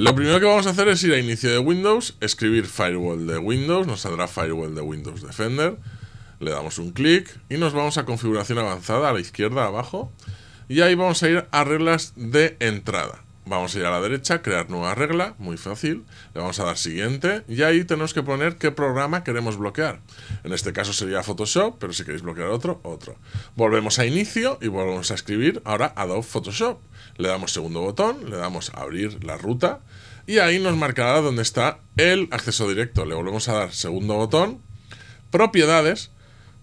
Lo primero que vamos a hacer es ir a inicio de Windows, escribir Firewall de Windows, nos saldrá Firewall de Windows Defender, le damos un clic y nos vamos a configuración avanzada a la izquierda abajo y ahí vamos a ir a reglas de entrada. Vamos a ir a la derecha, crear nueva regla, muy fácil. Le vamos a dar siguiente y ahí tenemos que poner qué programa queremos bloquear. En este caso sería Photoshop, pero si queréis bloquear otro, otro. Volvemos a inicio y volvemos a escribir ahora Adobe Photoshop. Le damos segundo botón, le damos abrir la ruta y ahí nos marcará dónde está el acceso directo. Le volvemos a dar segundo botón, propiedades,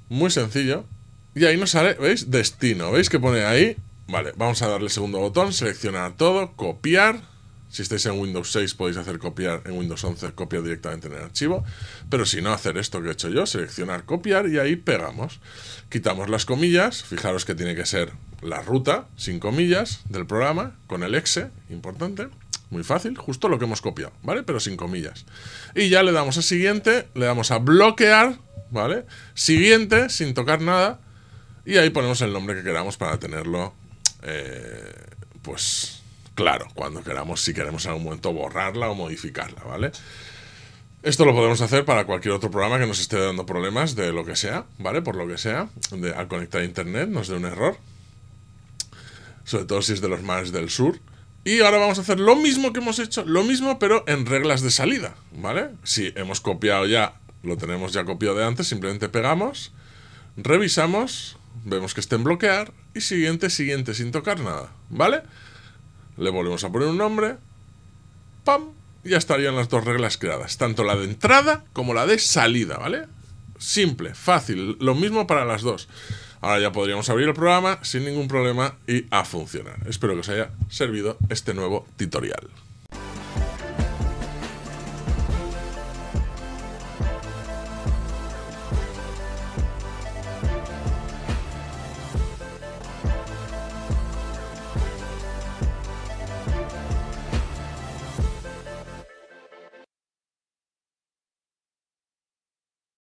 muy sencillo. Y ahí nos sale, ¿veis? Destino. ¿Veis que pone ahí Vale, vamos a darle el segundo botón, Seleccionar todo, copiar. Si estáis en Windows 6 podéis hacer copiar en Windows 11, copiar directamente en el archivo. Pero si no, hacer esto que he hecho yo, seleccionar copiar y ahí pegamos. Quitamos las comillas, fijaros que tiene que ser la ruta, sin comillas, del programa, con el exe, importante. Muy fácil, justo lo que hemos copiado, ¿vale? Pero sin comillas. Y ya le damos a siguiente, le damos a bloquear, ¿vale? Siguiente, sin tocar nada. Y ahí ponemos el nombre que queramos para tenerlo eh, pues claro, cuando queramos, si queremos en algún momento borrarla o modificarla, ¿vale? Esto lo podemos hacer para cualquier otro programa que nos esté dando problemas de lo que sea, ¿vale? Por lo que sea, al conectar a internet nos dé un error. Sobre todo si es de los mares del sur. Y ahora vamos a hacer lo mismo que hemos hecho, lo mismo pero en reglas de salida, ¿vale? Si hemos copiado ya, lo tenemos ya copiado de antes, simplemente pegamos, revisamos vemos que está en bloquear y siguiente, siguiente, sin tocar nada, ¿vale? Le volvemos a poner un nombre, ¡pam! Ya estarían las dos reglas creadas, tanto la de entrada como la de salida, ¿vale? Simple, fácil, lo mismo para las dos. Ahora ya podríamos abrir el programa sin ningún problema y a funcionar. Espero que os haya servido este nuevo tutorial.